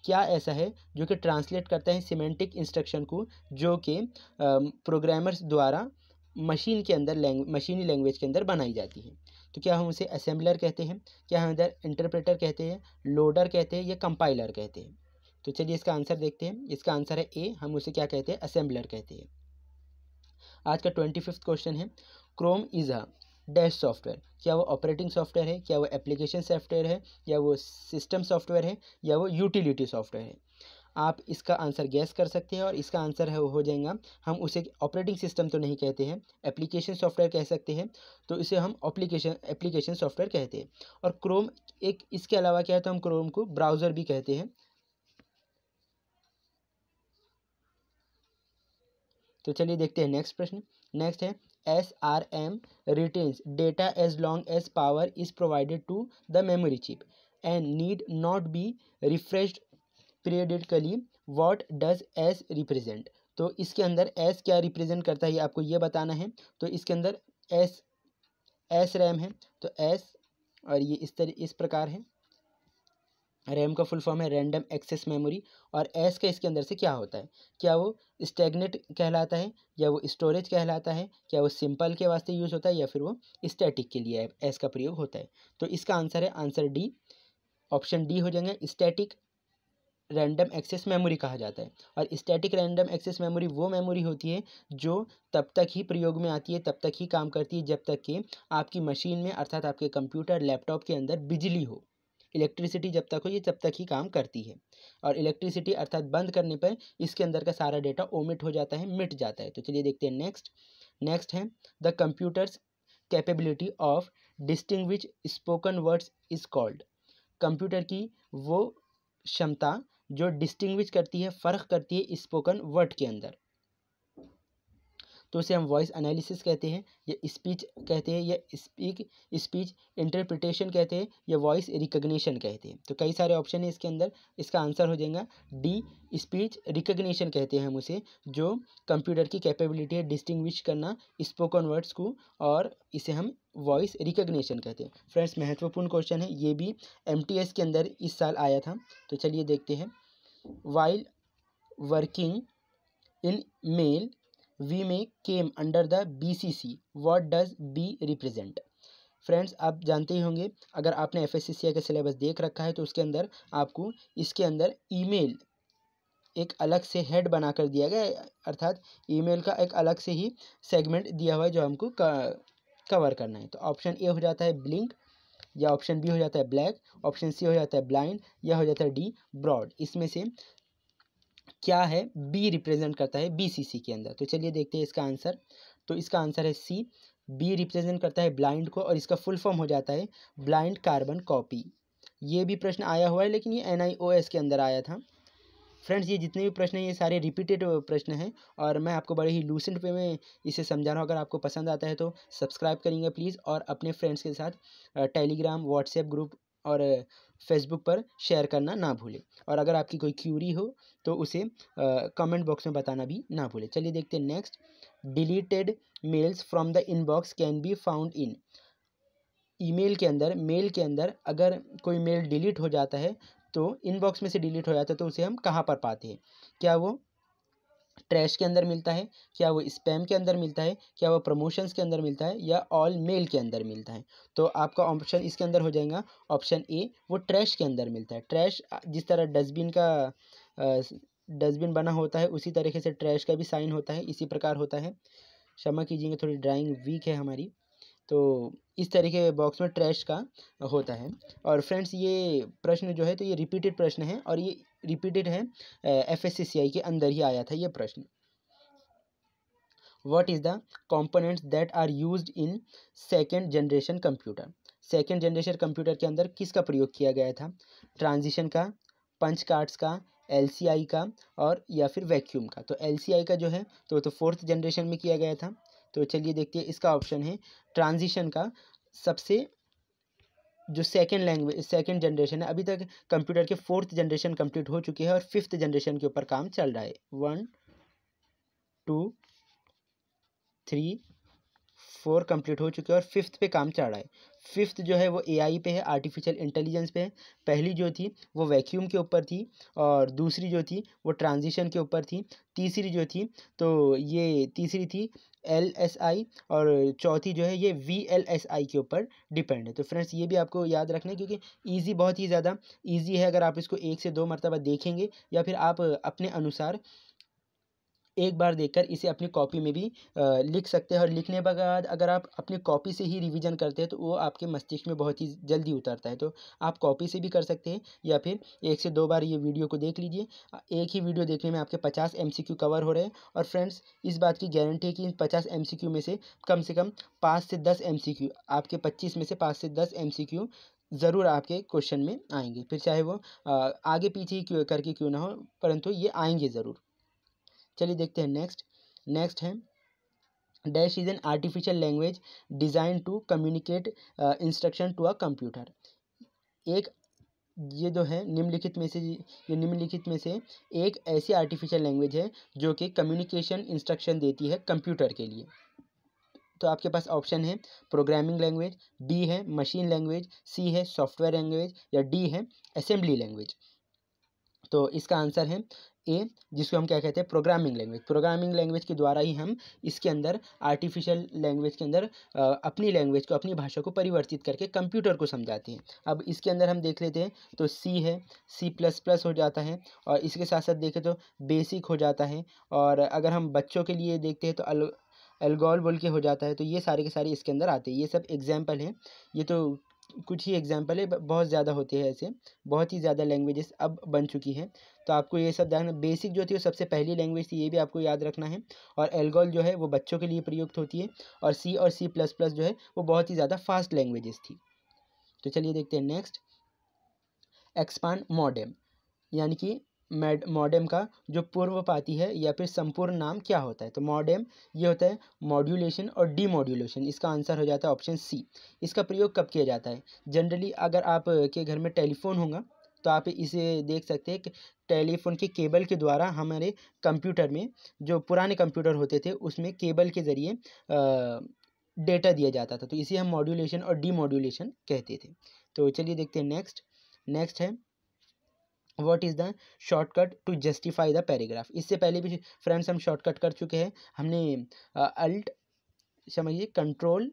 क्या ऐसा है जो कि ट्रांसलेट करता है सीमेंटिक इंस्ट्रक्शन को जो कि प्रोग्रामर्स द्वारा मशीन के अंदर लैंग मशीनी लैंग्वेज के अंदर बनाई जाती है तो क्या हम उसे असेंबलर कहते हैं क्या हम इधर इंटरप्रेटर कहते हैं लोडर कहते हैं या कंपाइलर कहते हैं तो चलिए इसका आंसर देखते हैं इसका आंसर है ए हम उसे क्या कहते हैं असेंबलर कहते हैं आज का ट्वेंटी फिफ्थ क्वेश्चन है Chrome is a dash software क्या वो ऑपरेटिंग सॉफ्टवेयर है क्या वो एप्लीकेशन सॉफ्टवेयर है या वो सिस्टम सॉफ्टवेयर है या वो यूटिलिटी सॉफ्टवेयर है आप इसका आंसर गैस कर सकते हैं और इसका आंसर है हो जाएगा हम उसे ऑपरेटिंग सिस्टम तो नहीं कहते हैं एप्लीकेशन सॉफ्टवेयर कह सकते हैं तो इसे हम अप्लीकेशन एप्लीकेशन सॉफ्टवेयर कहते हैं और क्रोम एक इसके अलावा क्या है तो हम क्रोम को ब्राउज़र भी कहते हैं तो चलिए देखते हैं नेक्स्ट प्रश्न नेक्स्ट है S R M retains data as long as power is provided to the memory chip and need not be refreshed periodically what does S represent तो इसके अंदर एस क्या रिप्रेजेंट करता है ये आपको ये बताना है तो इसके अंदर एस एस रैम है तो एस और ये इस तरह इस प्रकार है रैम का फुल फॉर्म है रैंडम एक्सेस मेमोरी और एस का इसके अंदर से क्या होता है क्या वो स्टेगनेट कहलाता है या वो स्टोरेज कहलाता है क्या वो सिंपल के वास्ते यूज़ होता है या फिर वो स्टैटिक के लिए एस का प्रयोग होता है तो इसका आंसर है आंसर डी ऑप्शन डी हो जाएंगे स्टैटिक रैंडम एक्सेस मेमोरी कहा जाता है और स्टैटिक रैंडम एक्सेस मेमोरी वो मेमोरी होती है जो तब तक ही प्रयोग में आती है तब तक ही काम करती है जब तक कि आपकी मशीन में अर्थात आपके कंप्यूटर लैपटॉप के अंदर बिजली हो इलेक्ट्रिसिटी जब तक हो ये तब तक ही काम करती है और इलेक्ट्रिसिटी अर्थात बंद करने पर इसके अंदर का सारा डेटा ओमिट हो जाता है मिट जाता है तो चलिए देखते हैं नेक्स्ट नेक्स्ट है the computer's capability of distinguish spoken words is called computer की वो क्षमता जो डिस्टिंग्विश करती है फ़र्क करती है स्पोकन वर्ड के अंदर तो इसे हम वॉइस एनालिसिस कहते हैं या स्पीच कहते हैं या स्पीक स्पीच इंटरप्रिटेशन कहते हैं या वॉइस रिकग्निशन कहते हैं तो कई सारे ऑप्शन हैं इसके अंदर इसका आंसर हो जाएगा डी स्पीच रिकग्निशन कहते हैं हम उसे जो कंप्यूटर की कैपेबिलिटी है डिस्टिंग्विश करना स्पोकन वर्ड्स को और इसे हम वॉइस रिकग्निशन कहते हैं फ्रेंड्स महत्वपूर्ण क्वेश्चन है ये भी एम के अंदर इस साल आया था तो चलिए देखते हैं while working in mail we may came under the B C C what does B represent friends आप जानते ही होंगे अगर आपने एफ एस सी सी का सिलेबस देख रखा है तो उसके अंदर आपको इसके अंदर ईमेल एक अलग से हेड बनाकर दिया गया अर्थात ईमेल का एक अलग से ही सेगमेंट दिया हुआ है जो हमको कवर करना है तो ऑप्शन ए हो जाता है ब्लिंक या ऑप्शन बी हो जाता है ब्लैक ऑप्शन सी हो जाता है ब्लाइंड या हो जाता है डी ब्रॉड इसमें से क्या है बी रिप्रेजेंट करता है बी के अंदर तो चलिए देखते हैं इसका आंसर तो इसका आंसर है सी बी रिप्रेजेंट करता है ब्लाइंड को और इसका फुल फॉर्म हो जाता है ब्लाइंड कार्बन कॉपी ये भी प्रश्न आया हुआ है लेकिन ये एन के अंदर आया था फ्रेंड्स ये जितने भी प्रश्न हैं ये सारे रिपीटेड प्रश्न हैं और मैं आपको बड़े ही लूसेंट पे में इसे समझा रहा हूँ अगर आपको पसंद आता है तो सब्सक्राइब करेंगे प्लीज़ और अपने फ्रेंड्स के साथ टेलीग्राम व्हाट्सएप ग्रुप और फेसबुक पर शेयर करना ना भूलें और अगर आपकी कोई क्यूरी हो तो उसे कमेंट बॉक्स में बताना भी ना भूलें चलिए देखते हैं next deleted mails from the inbox can be found in email के अंदर मेल के अंदर अगर कोई मेल डिलीट हो जाता है तो इनबॉक्स में से डिलीट हो जाता है तो उसे हम कहाँ पर पाते हैं क्या वो ट्रैश के अंदर मिलता है क्या वो स्पैम के अंदर मिलता है क्या वो प्रमोशंस के अंदर मिलता है या ऑल मेल के अंदर मिलता है तो आपका ऑप्शन इसके अंदर हो जाएगा ऑप्शन ए वो ट्रैश के अंदर मिलता है ट्रैश जिस तरह डस्टबिन का डस्टबिन बना होता है उसी तरीके से ट्रैश का भी साइन होता है इसी प्रकार होता है क्षमा कीजिएगा थोड़ी ड्राइंग वीक है हमारी तो इस तरीके के बॉक्स में ट्रैश का होता है और फ्रेंड्स ये प्रश्न जो है तो ये रिपीटेड प्रश्न है और ये रिपीटेड है एफ के अंदर ही आया था ये प्रश्न what is the components that are use in second generation computer second generation computer के अंदर किसका प्रयोग किया गया था ट्रांजिशन का पंच कार्ड्स का एल का और या फिर वैक्यूम का तो एल का जो है तो तो फोर्थ जनरेशन में किया गया था तो चलिए देखते हैं इसका ऑप्शन है ट्रांजिशन का सबसे जो सेकेंड लैंग्वेज सेकेंड जनरेशन है अभी तक कंप्यूटर के फोर्थ जनरेशन कंप्लीट हो चुकी है और फिफ्थ जनरेशन के ऊपर काम चल रहा है one two three four complete हो चुके हैं और फिफ्थ पे काम चल रहा है फिफ्थ जो है वो एआई पे है आर्टिफिशियल इंटेलिजेंस पे है पहली जो थी वो वैक्यूम के ऊपर थी और दूसरी जो थी वो ट्रांजिशन के ऊपर थी तीसरी जो थी तो ये तीसरी थी एल एस आई और चौथी जो है ये वी एल एस आई के ऊपर डिपेंड है तो फ्रेंड्स ये भी आपको याद रखना है क्योंकि ईजी बहुत ही ज़्यादा ईजी है अगर आप इसको एक से दो मरतबा देखेंगे या फिर आप अपने अनुसार एक बार देखकर इसे अपनी कॉपी में भी लिख सकते हैं और लिखने के बाद अगर आप अपनी कॉपी से ही रिवीजन करते हैं तो वो आपके मस्तिष्क में बहुत ही जल्दी उतरता है तो आप कॉपी से भी कर सकते हैं या फिर एक से दो बार ये वीडियो को देख लीजिए एक ही वीडियो देखने में आपके पचास एम कवर हो रहे हैं और फ्रेंड्स इस बात की गारंटी है कि इन पचास एम में से कम से कम पाँच से दस एम आपके पच्चीस में से पाँच से दस एम ज़रूर आपके क्वेश्चन में आएंगे फिर चाहे वो आगे पीछे ही करके क्यों ना हो परंतु ये आएंगे ज़रूर चलिए देखते हैं नेक्स्ट नेक्स्ट है dash is an artificial language design to communicate instruction to a computer एक ये जो है निम्नलिखित में से ये निम्नलिखित में से एक ऐसी आर्टिफिशियल लैंग्वेज है जो कि कम्युनिकेशन इंस्ट्रक्शन देती है कंप्यूटर के लिए तो आपके पास ऑप्शन है प्रोग्रामिंग लैंग्वेज बी है मशीन लैंग्वेज सी है सॉफ्टवेयर लैंग्वेज या डी है असेंबली लैंग्वेज तो इसका आंसर है ए जिसको हम क्या कहते हैं प्रोग्रामिंग लैंग्वेज प्रोग्रामिंग लैंग्वेज के द्वारा ही हम इसके अंदर आर्टिफिशियल लैंग्वेज के अंदर अपनी लैंग्वेज को अपनी भाषा को परिवर्तित करके कंप्यूटर को समझाते हैं अब इसके अंदर हम देख लेते हैं तो सी है सी प्लस प्लस हो जाता है और इसके साथ साथ देखें तो बेसिक हो जाता है और अगर हम बच्चों के लिए देखते हैं तो अल एल्गोल बोल के हो जाता है तो ये सारे के सारे इसके अंदर आते हैं ये सब एग्जाम्पल हैं ये तो कुछ ही एग्जाम्पल है बहुत ज़्यादा होते हैं ऐसे बहुत ही ज़्यादा लैंग्वेजेस अब बन चुकी हैं तो आपको ये सब ध्यान बेसिक जो थी वो सबसे पहली लैंग्वेज थी ये भी आपको याद रखना है और एल्गोल जो है वो बच्चों के लिए प्रयुक्त होती है और सी और सी प्लस प्लस जो है वो बहुत ही ज़्यादा फास्ट लैंग्वेजेस थी तो चलिए देखते हैं नेक्स्ट एक्सपान मॉडेम यानी कि मैड मॉडेम का जो पूर्व पाती है या फिर संपूर्ण नाम क्या होता है तो मॉडेम ये होता है मॉड्यूलेशन और डी मॉड्यूलेशन इसका आंसर हो जाता है ऑप्शन सी इसका प्रयोग कब किया जाता है जनरली अगर आप के घर में टेलीफोन होगा तो आप इसे देख सकते हैं कि टेलीफोन के केबल के द्वारा हमारे कंप्यूटर में जो पुराने कंप्यूटर होते थे उसमें केबल के ज़रिए डेटा दिया जाता था तो इसे हम मॉड्यूलेशन और मॉड्यूलेशन कहते थे तो चलिए देखते हैं नेक्स्ट नेक्स्ट है what is the shortcut to justify the paragraph इससे पहले भी फ्रेंड्स हम शॉर्टकट कर चुके हैं हमने अल्ट uh, समझिए कंट्रोल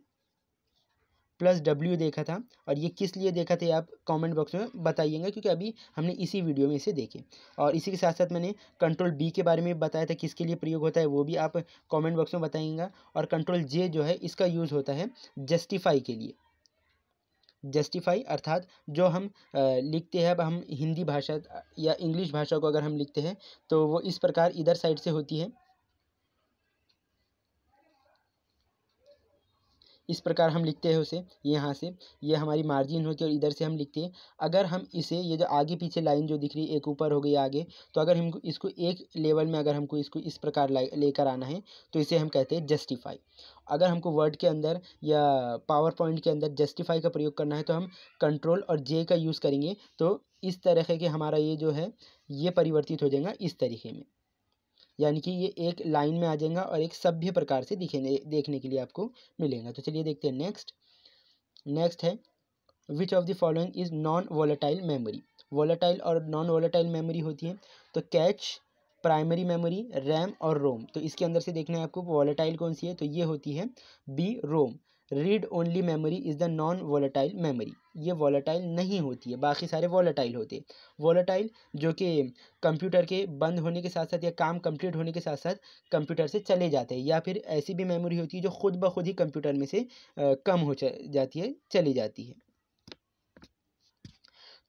प्लस डब्ल्यू देखा था और ये किस लिए देखा था आप कमेंट बॉक्स में बताइएगा क्योंकि अभी हमने इसी वीडियो में इसे देखे और इसी के साथ साथ मैंने कंट्रोल बी के बारे में बताया था किसके लिए प्रयोग होता है वो भी आप कमेंट बॉक्स में बताइएगा और कंट्रोल जे जो है इसका यूज़ होता है जस्टिफाई के लिए जस्टिफाई अर्थात जो हम लिखते हैं अब हम हिंदी भाषा या इंग्लिश भाषा को अगर हम लिखते हैं तो वो इस प्रकार इधर साइड से होती है इस प्रकार हम लिखते हैं उसे यहाँ से ये हमारी मार्जिन होती है और इधर से हम लिखते हैं अगर हम इसे ये जो आगे पीछे लाइन जो दिख रही है एक ऊपर हो गई आगे तो अगर हमको इसको एक लेवल में अगर हमको इसको इस प्रकार लेकर आना है तो इसे हम कहते हैं जस्टिफाई अगर हमको वर्ड के अंदर या पावर पॉइंट के अंदर जस्टिफाई का प्रयोग करना है तो हम कंट्रोल और जे का यूज़ करेंगे तो इस तरह के हमारा ये जो है ये परिवर्तित हो जाएगा इस तरीके में यानी कि ये एक लाइन में आ जाएगा और एक सभ्य प्रकार से दिखेंगे देखने के लिए आपको मिलेगा तो चलिए देखते हैं नेक्स्ट नेक्स्ट है which of the following is non volatile memory volatile और नॉन वॉलेटाइल मेमोरी होती है तो कैच प्राइमरी मेमोरी रैम और रोम तो इसके अंदर से देखना है आपको वॉलेटाइल कौन सी है तो ये होती है B ROM read only memory is the non volatile memory ये वॉलेटाइल नहीं होती है बाकी सारे वॉलेटाइल होते हैं वॉलेटाइल जो कि कंप्यूटर के बंद होने के साथ साथ या काम कंप्लीट होने के साथ साथ कंप्यूटर से चले जाते हैं या फिर ऐसी भी मेमोरी होती है जो खुद ब खुद ही कंप्यूटर में से कम हो जाती है चली जाती है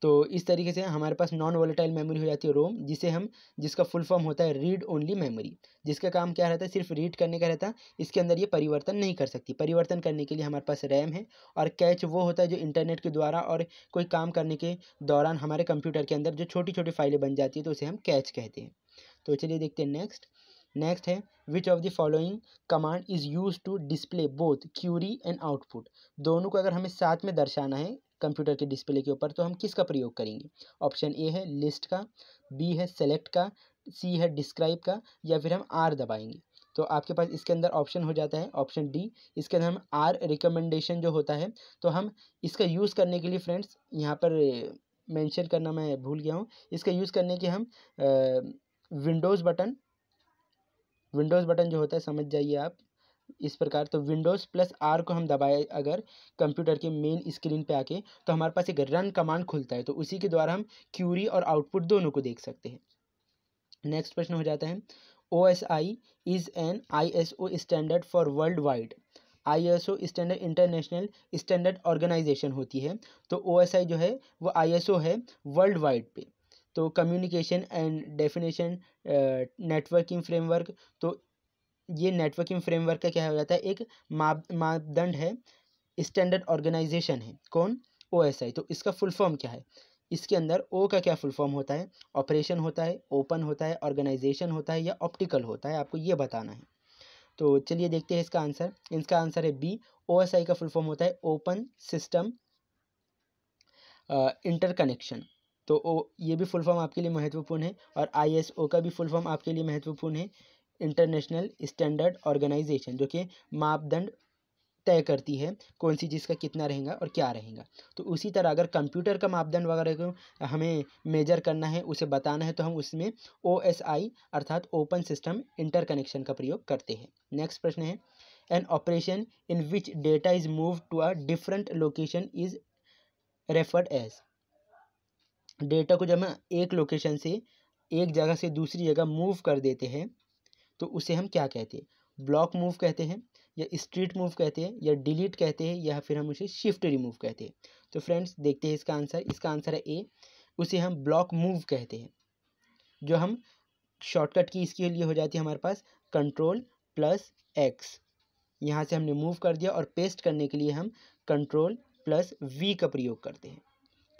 तो इस तरीके से हमारे पास नॉन वोलेटाइल मेमोरी हो जाती है रोम जिसे हम जिसका फुल फॉर्म होता है रीड ओनली मेमोरी जिसका काम क्या रहता है सिर्फ रीड करने का रहता है इसके अंदर ये परिवर्तन नहीं कर सकती परिवर्तन करने के लिए हमारे पास रैम है और कैच वो होता है जो इंटरनेट के द्वारा और कोई काम करने के दौरान हमारे कंप्यूटर के अंदर जो छोटी छोटी फाइलें बन जाती है तो उसे हम कैच कहते हैं तो चलिए देखते हैं नेक्स्ट नेक्स्ट है which of the following command is use to display both query and output दोनों को अगर हमें साथ में दर्शाना है कंप्यूटर के डिस्प्ले के ऊपर तो हम किसका प्रयोग करेंगे ऑप्शन ए है लिस्ट का बी है सेलेक्ट का सी है डिस्क्राइब का या फिर हम आर दबाएंगे तो आपके पास इसके अंदर ऑप्शन हो जाता है ऑप्शन डी इसके अंदर हम आर रिकमेंडेशन जो होता है तो हम इसका यूज़ करने के लिए फ्रेंड्स यहाँ पर मेंशन करना मैं भूल गया हूँ इसका यूज़ करने के हम विंडोज़ बटन विंडोज़ बटन जो होता है समझ जाइए आप इस प्रकार तो विंडोज़ प्लस आर को हम दबाए अगर कंप्यूटर के मेन स्क्रीन पे आके तो हमारे पास एक रन कमांड खुलता है तो उसी के द्वारा हम क्यूरी और आउटपुट दोनों को देख सकते हैं नेक्स्ट प्रश्न हो जाता है O S I is an I S O standard for world wide I S O standard international standard organisation होती है तो ओ एस आई जो है वो आई एस ओ है वर्ल्ड वाइड पे तो communication and definition networking framework तो ये नेटवर्किंग फ्रेमवर्क का क्या हो जाता है एक माप मापदंड है स्टैंडर्ड ऑर्गेनाइजेशन है कौन ओ तो इसका फुल फॉर्म क्या है इसके अंदर ओ का क्या फुल फॉर्म होता है ऑपरेशन होता है ओपन होता है ऑर्गेनाइजेशन होता है या ऑप्टिकल होता है आपको ये बताना है तो चलिए देखते हैं इसका आंसर इसका आंसर है बी ओ का फुल फॉर्म होता है ओपन सिस्टम इंटरकनेक्शन तो ओ ये भी फुल फॉर्म आपके लिए महत्वपूर्ण है और आई का भी फुल फॉर्म आपके लिए महत्वपूर्ण है इंटरनेशनल स्टैंडर्ड ऑर्गेनाइजेशन जो कि मापदंड तय करती है कौन सी चीज़ का कितना रहेगा और क्या रहेगा तो उसी तरह अगर कंप्यूटर का मापदंड वगैरह को हमें मेजर करना है उसे बताना है तो हम उसमें ओ एस आई अर्थात ओपन सिस्टम इंटर कनेक्शन का प्रयोग करते हैं नेक्स्ट प्रश्न है an operation in which data is move to a different location is referred as data को जब हम एक लोकेशन से एक जगह से दूसरी जगह मूव कर देते हैं तो उसे हम क्या कहते हैं ब्लॉक मूव कहते हैं या स्ट्रीट मूव कहते हैं या डिलीट कहते हैं या फिर हम उसे शिफ्ट रिमूव कहते हैं तो फ्रेंड्स देखते हैं इसका आंसर इसका आंसर है ए उसे हम ब्लॉक मूव कहते हैं जो हम शॉर्टकट की इसके लिए हो जाती है हमारे पास कंट्रोल प्लस एक्स यहाँ से हमने मूव कर दिया और पेस्ट करने के लिए हम कंट्रोल प्लस वी का प्रयोग करते हैं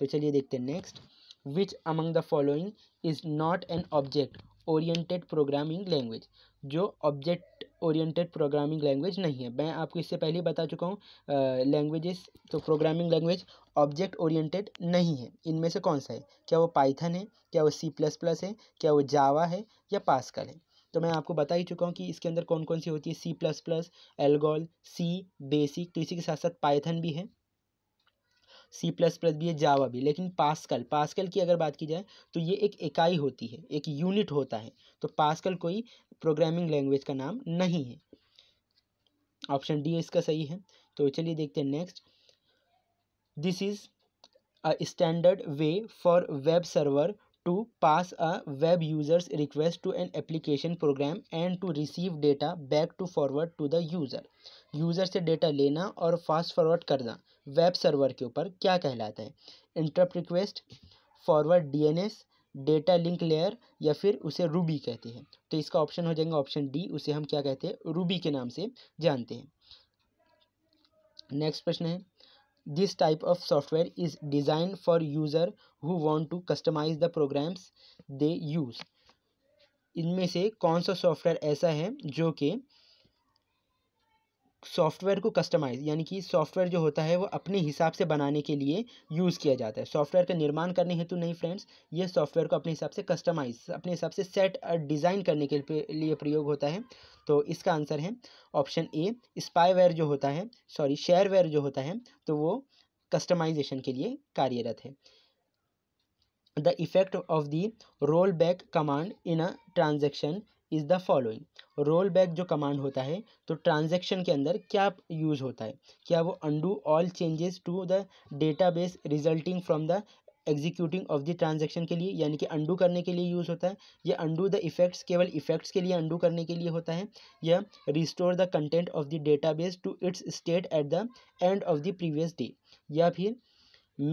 तो चलिए देखते हैं next which among the following is not an object oriented programming language जो ऑब्जेक्ट ओरिएंटेड प्रोग्रामिंग लैंग्वेज नहीं है मैं आपको इससे पहले बता चुका हूँ लैंग्वेजेस तो प्रोग्रामिंग लैंग्वेज ऑब्जेक्ट ओरिएंटेड नहीं है इनमें से कौन सा है क्या वो पाइथन है क्या वो सी प्लस प्लस है क्या वो जावा है या पासकल है तो मैं आपको बता ही चुका हूँ कि इसके अंदर कौन कौन सी होती है C plus plus ALGOL C BASIC तो इसी के साथ साथ पाइथन भी है सी प्लस प्लस भी है जावा भी लेकिन पास्कल पास्कल की अगर बात की जाए तो ये एक इकाई होती है एक यूनिट होता है तो पास्कल कोई प्रोग्रामिंग लैंग्वेज का नाम नहीं है ऑप्शन डी इसका सही है तो चलिए देखते हैं next this is a standard way for web server to pass a web user's request to an application program and to receive data back to forward to the user user से data लेना और fast forward करना web server के ऊपर क्या कहलाता है interrupt request forward DNS data link layer या फिर उसे रूबी कहते हैं तो इसका ऑप्शन हो जाएगा ऑप्शन डी उसे हम क्या कहते हैं रूबी के नाम से जानते हैं नेक्स्ट प्रश्न है this type of software is design for user who want to customize the programs they use इनमें से कौन सा सॉफ्टवेयर ऐसा है जो कि सॉफ्टवेयर को कस्टमाइज़ यानी कि सॉफ्टवेयर जो होता है वो अपने हिसाब से बनाने के लिए यूज़ किया जाता है सॉफ्टवेयर का निर्माण करने हेतु नहीं फ्रेंड्स ये सॉफ्टवेयर को अपने हिसाब से कस्टमाइज़ अपने हिसाब से सेट और डिज़ाइन करने के लिए प्रयोग होता है तो इसका आंसर है ऑप्शन ए स्पाईवेयर जो होता है सॉरी शेयरवेयर जो होता है तो वो कस्टमाइजेशन के लिए कार्यरत है the effect of the roll back command in a transaction is the following roll back जो कमांड होता है तो ट्रांजेक्शन के अंदर क्या यूज़ होता है क्या वो undo all changes to the data base resulting from the executing of the transaction के लिए यानी कि अंडू करने के लिए यूज़ होता है या अंडू द इफेक्ट्स केवल इफेक्ट्स के लिए अंडू करने के लिए होता है या restore the content of the data base to its state at the end of the previous day या फिर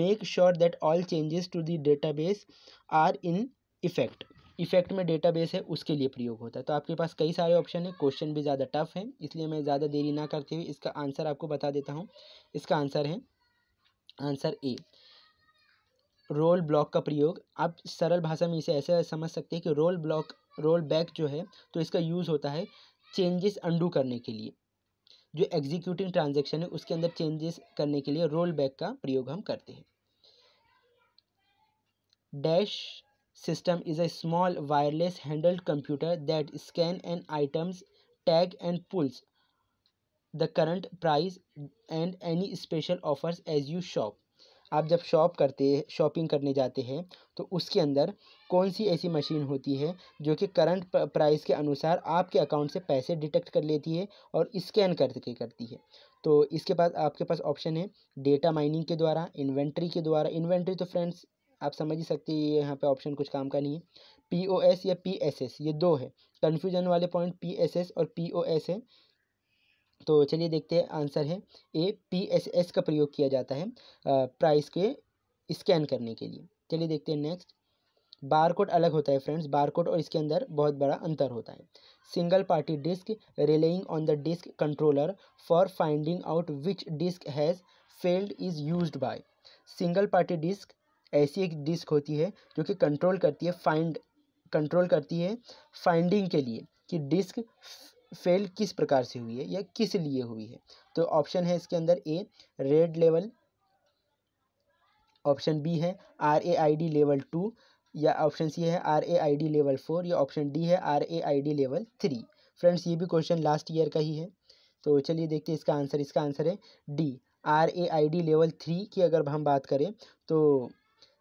make sure that all changes to the data base are in effect effect में database है उसके लिए प्रयोग होता है तो आपके पास कई सारे ऑप्शन है क्वेश्चन भी ज़्यादा टफ है इसलिए मैं ज़्यादा देरी ना करते हुए इसका आंसर आपको बता देता हूँ इसका आंसर है आंसर ए रोल ब्लॉक का प्रयोग आप सरल भाषा में इसे ऐसे समझ सकते हैं कि रोल ब्लॉक रोल बैक जो है तो इसका यूज़ होता है चेंजेस अंडू करने के लिए जो एग्जीक्यूटिंग ट्रांजेक्शन है उसके अंदर चेंजेस करने के लिए रोल बैक का प्रयोग हम करते हैं dash system is a small wireless handled computer that scan an item's tag and pulls the current price and any special offers as you shop आप जब शॉप करते शॉपिंग करने जाते हैं तो उसके अंदर कौन सी ऐसी मशीन होती है जो कि करंट प्राइस के अनुसार आपके अकाउंट से पैसे डिटेक्ट कर लेती है और स्कैन करके करती है तो इसके बाद आपके पास ऑप्शन है डेटा माइनिंग के द्वारा इन्वेंट्री के द्वारा इन्वेंट्री तो फ्रेंड्स आप समझ ही सकते हैं ये यहाँ पे ऑप्शन कुछ काम का नहीं है पी ओ एस या पी एस एस ये दो है कन्फ्यूजन वाले पॉइंट पी एस एस और पी ओ एस है तो चलिए देखते हैं आंसर है ए पी एस एस का प्रयोग किया जाता है प्राइस के स्कैन करने के लिए चलिए देखते हैं नेक्स्ट बार कोड अलग होता है फ्रेंड्स बार कोड और इसके अंदर बहुत बड़ा अंतर होता है single party disk relying on the disk controller for finding out which disk has failed is used by single party disk ऐसी एक डिस्क होती है जो कि कंट्रोल करती है फाइंड कंट्रोल करती है फाइंडिंग के लिए कि डिस्क फेल किस प्रकार से हुई है या किस लिए हुई है तो ऑप्शन है इसके अंदर A RAID level option B है R A I D level two या ऑप्शन सी है R A I D level four या ऑप्शन डी है R A I D level three friends ये भी क्वेश्चन लास्ट ईयर का ही है तो चलिए देखते हैं इसका आंसर इसका आंसर है D R A I D level three की अगर हम बात करें तो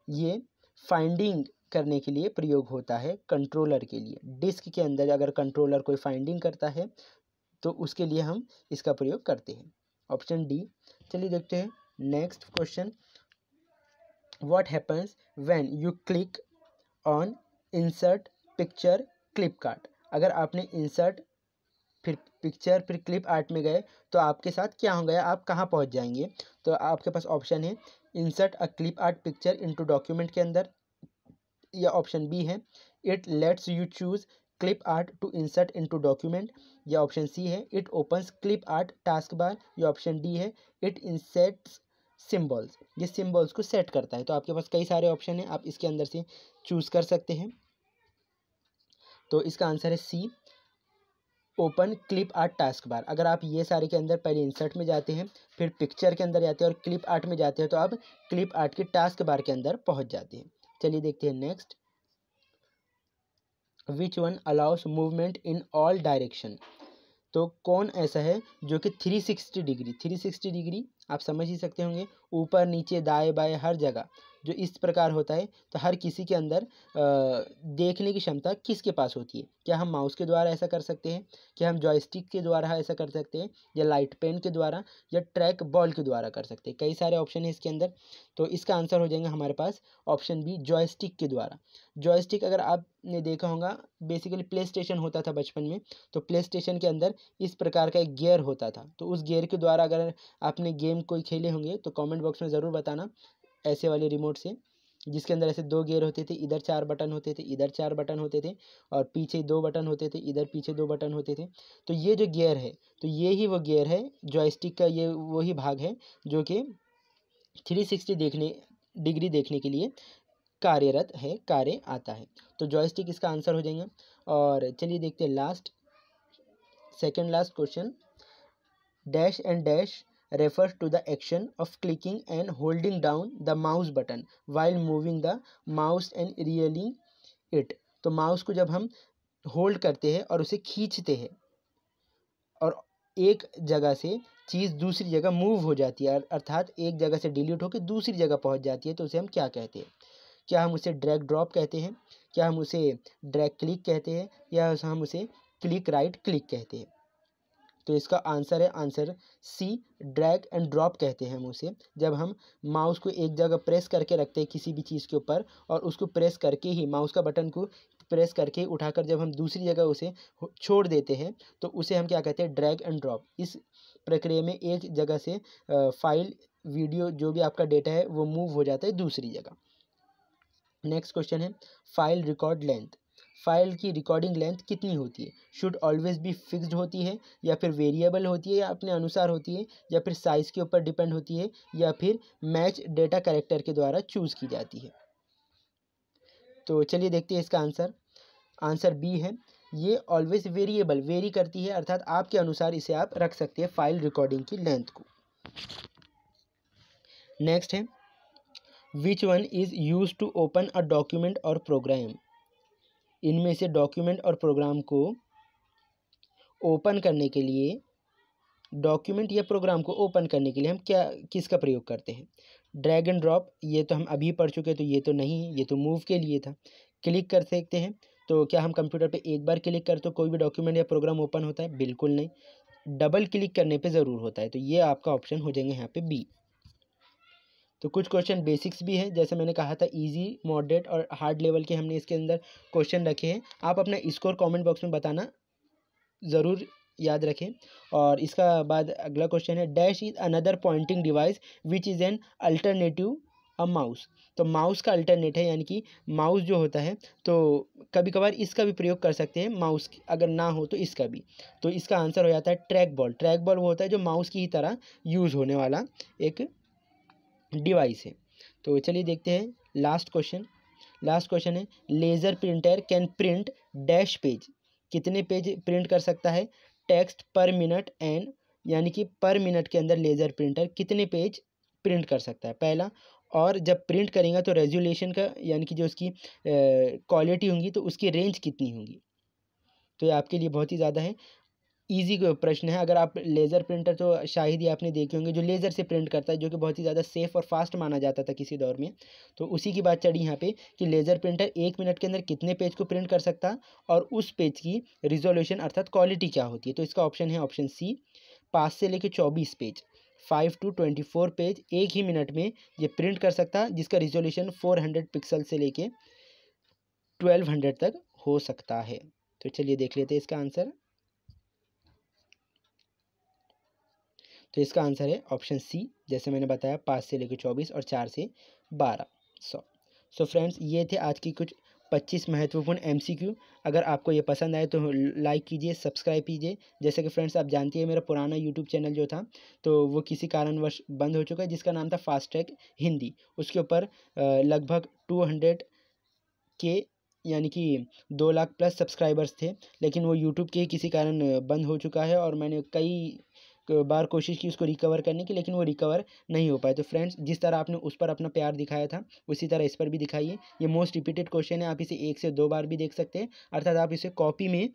ये फाइंडिंग करने के लिए प्रयोग होता है कंट्रोलर के लिए डिस्क के अंदर अगर कंट्रोलर कोई फाइंडिंग करता है तो उसके लिए हम इसका प्रयोग करते हैं ऑप्शन डी चलिए देखते हैं next question what happens when you click on insert picture clip art अगर आपने इंसर्ट फिर पिक्चर फिर क्लिप आर्ट में गए तो आपके साथ क्या हो गया आप कहाँ पहुँच जाएंगे तो आपके पास ऑप्शन है insert a clip art picture into document के अंदर या ऑप्शन बी है it lets you choose clip art to insert into document या ऑप्शन सी है it opens clip art task bar या ऑप्शन डी है इट इंसेट्स सिम्बॉल्स ये symbols को सेट करता है तो आपके पास कई सारे ऑप्शन हैं आप इसके अंदर से चूज़ कर सकते हैं तो इसका आंसर है C open clip art task bar अगर आप ये सारे के अंदर पहले इंसर्ट में जाते हैं फिर पिक्चर के अंदर जाते हैं और क्लिप आर्ट में जाते हैं तो आप क्लिप आर्ट के टास्क बार के अंदर पहुंच जाते हैं चलिए देखते हैं next which one allows movement in all direction तो कौन ऐसा है जो कि three sixty degree three sixty degree आप समझ ही सकते होंगे ऊपर नीचे दाएँ बाएँ हर जगह जो इस प्रकार होता है तो हर किसी के अंदर देखने की क्षमता किसके पास होती है क्या हम माउस के द्वारा ऐसा कर सकते हैं क्या हम जॉयस्टिक के द्वारा ऐसा कर सकते हैं या लाइट पेन के द्वारा या ट्रैक बॉल के द्वारा कर सकते हैं कई सारे ऑप्शन हैं इसके अंदर तो इसका आंसर हो जाएंगे हमारे पास ऑप्शन बी जॉयस्टिक के द्वारा जॉयस्टिक अगर आपने देखा होगा बेसिकली प्ले स्टेशन होता था बचपन में तो प्ले स्टेशन के अंदर इस प्रकार का एक गेयर होता था तो उस गेयर के द्वारा अगर आपने गेम कोई खेले होंगे तो कमेंट बॉक्स में ज़रूर बताना ऐसे वाले रिमोट से जिसके अंदर ऐसे दो गेयर होते थे इधर चार बटन होते थे इधर चार बटन होते थे और पीछे दो बटन होते थे इधर पीछे दो बटन होते थे तो ये जो गियर है तो ये ही वो गियर है जॉयस्टिक का ये वही भाग है जो कि थ्री सिक्सटी देखने डिग्री देखने के लिए कार्यरत है कार्य आता है तो जॉयस्टिक इसका आंसर हो जाएंगे और चलिए देखते हैं last second last question dash and dash refers to the action of clicking and holding down the mouse button while moving the mouse and reeling it तो माउस को जब हम होल्ड करते हैं और उसे खींचते हैं और एक जगह से चीज़ दूसरी जगह मूव हो जाती है अर्थात एक जगह से डिलीट होकर दूसरी जगह पहुंच जाती है तो उसे हम क्या कहते हैं क्या हम उसे ड्रैग ड्रॉप कहते हैं क्या हम उसे ड्रैग क्लिक कहते हैं या हम उसे क्लिक राइट क्लिक कहते हैं तो इसका आंसर है answer C drag and drop कहते हैं हम उसे जब हम माउस को एक जगह प्रेस करके रखते हैं किसी भी चीज़ के ऊपर और उसको प्रेस करके ही माउस का बटन को प्रेस करके उठाकर जब हम दूसरी जगह उसे छोड़ देते हैं तो उसे हम क्या कहते हैं ड्रैग एंड ड्रॉप इस प्रक्रिया में एक जगह से फाइल वीडियो जो भी आपका डेटा है वो मूव हो जाता है दूसरी जगह नेक्स्ट क्वेश्चन है फाइल रिकॉर्ड लेंथ फाइल की रिकॉर्डिंग लेंथ कितनी होती है शुड ऑलवेज बी फिक्स्ड होती है या फिर वेरिएबल होती है या अपने अनुसार होती है या फिर साइज़ के ऊपर डिपेंड होती है या फिर मैच डेटा करेक्टर के द्वारा चूज़ की जाती है तो चलिए देखते हैं इसका आंसर आंसर बी है ये ऑलवेज वेरिएबल वेरी करती है अर्थात आपके अनुसार इसे आप रख सकते हैं फाइल रिकॉर्डिंग की लेंथ को नेक्स्ट है which one is use to open a document और प्रोग्राम इनमें से डॉक्यूमेंट और प्रोग्राम को ओपन करने के लिए डॉक्यूमेंट या प्रोग्राम को ओपन करने के लिए हम क्या किसका प्रयोग करते हैं ड्रैग एंड ड्रॉप ये तो हम अभी पढ़ चुके हैं तो ये तो नहीं है ये तो मूव के लिए था क्लिक कर सकते हैं तो क्या हम कंप्यूटर पे एक बार क्लिक करते तो कोई भी डॉक्यूमेंट या प्रोग्राम ओपन होता है बिल्कुल नहीं डबल क्लिक करने पे ज़रूर होता है तो ये आपका ऑप्शन हो जाएंगे यहाँ पे बी तो कुछ क्वेश्चन बेसिक्स भी है जैसे मैंने कहा था इजी मॉडरेट और हार्ड लेवल के हमने इसके अंदर क्वेश्चन रखे हैं आप अपना स्कोर कमेंट बॉक्स में बताना ज़रूर याद रखें और इसका बाद अगला क्वेश्चन है dash is another pointing device which is an alternative a mouse तो माउस का अल्टरनेट है यानी कि माउस जो होता है तो कभी कभार इसका भी प्रयोग कर सकते हैं माउस अगर ना हो तो इसका भी तो इसका आंसर हो जाता है ट्रैक बॉल ट्रैक बॉल वो होता है जो माउस की ही तरह यूज़ होने वाला एक डिवाइस है तो चलिए देखते हैं लास्ट क्वेश्चन लास्ट क्वेश्चन है laser printer can print dash page कितने पेज प्रिंट कर सकता है टेक्स्ट पर मिनट एंड यानी कि पर मिनट के अंदर लेज़र प्रिंटर कितने पेज प्रिंट कर सकता है पहला और जब प्रिंट करेंगे तो रेजुलेशन का यानी कि जो उसकी क्वालिटी होगी तो उसकी रेंज कितनी होगी तो ये आपके लिए बहुत ही ज़्यादा है ईजी प्रश्न है अगर आप लेज़र प्रिंटर तो शायद ही आपने देखे होंगे जो लेज़र से प्रिंट करता है जो कि बहुत ही ज़्यादा सेफ़ और फास्ट माना जाता था किसी दौर में तो उसी की बात चढ़ी यहाँ पे कि लेज़र प्रिंटर एक मिनट के अंदर कितने पेज को प्रिंट कर सकता और उस पेज की रिजोल्यूशन अर्थात क्वालिटी क्या होती है तो इसका ऑप्शन है ऑप्शन सी पाँच से लेकर चौबीस page five to twenty four page एक ही मिनट में ये प्रिंट कर सकता जिसका रिजोल्यूशन फोर हंड्रेड पिक्सल से लेके ट्वेल्व हंड्रेड तक हो सकता है तो चलिए देख लेते हैं इसका आंसर तो इसका आंसर है ऑप्शन सी जैसे मैंने बताया पाँच से लेकर चौबीस और चार से बारह सौ सो फ्रेंड्स ये थे आज की कुछ पच्चीस महत्वपूर्ण एम अगर आपको ये पसंद आए तो लाइक कीजिए सब्सक्राइब कीजिए जैसे कि फ्रेंड्स आप जानती है मेरा पुराना यूट्यूब चैनल जो था तो वो किसी कारणवश बंद हो चुका है जिसका नाम था फास्ट ट्रैक हिंदी उसके ऊपर लगभग टू हंड्रेड के यानी कि दो लाख प्लस सब्सक्राइबर्स थे लेकिन वो यूट्यूब के किसी कारण बंद हो चुका है और मैंने कई बार कोशिश की उसको रिकवर करने की लेकिन वो रिकवर नहीं हो पाए तो फ्रेंड्स जिस तरह आपने उस पर अपना प्यार दिखाया था उसी तरह इस पर भी दिखाइए ये मोस्ट रिपीटेड क्वेश्चन है आप इसे एक से दो बार भी देख सकते हैं अर्थात आप इसे कॉपी में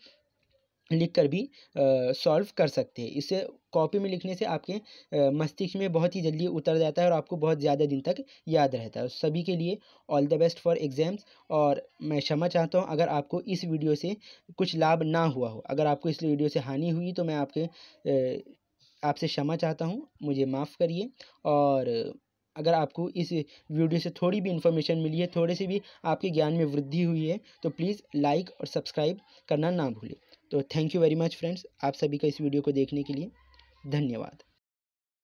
लिख कर भी सॉल्व कर सकते हैं इससे कॉपी में लिखने से आपके मस्तिष्क में बहुत ही जल्दी उतर जाता है और आपको बहुत ज़्यादा दिन तक याद रहता है सभी के लिए all the best for exams और मैं क्षमा चाहता हूँ अगर आपको इस वीडियो से कुछ लाभ ना हुआ हो अगर आपको इस वीडियो से हानि हुई तो मैं आपके आपसे क्षमा चाहता हूँ मुझे माफ़ करिए और अगर आपको इस वीडियो से थोड़ी भी इन्फॉर्मेशन मिली है थोड़े से भी आपके ज्ञान में वृद्धि हुई है तो प्लीज़ लाइक और सब्सक्राइब करना ना भूलें तो thank you very much friends आप सभी का इस वीडियो को देखने के लिए धन्यवाद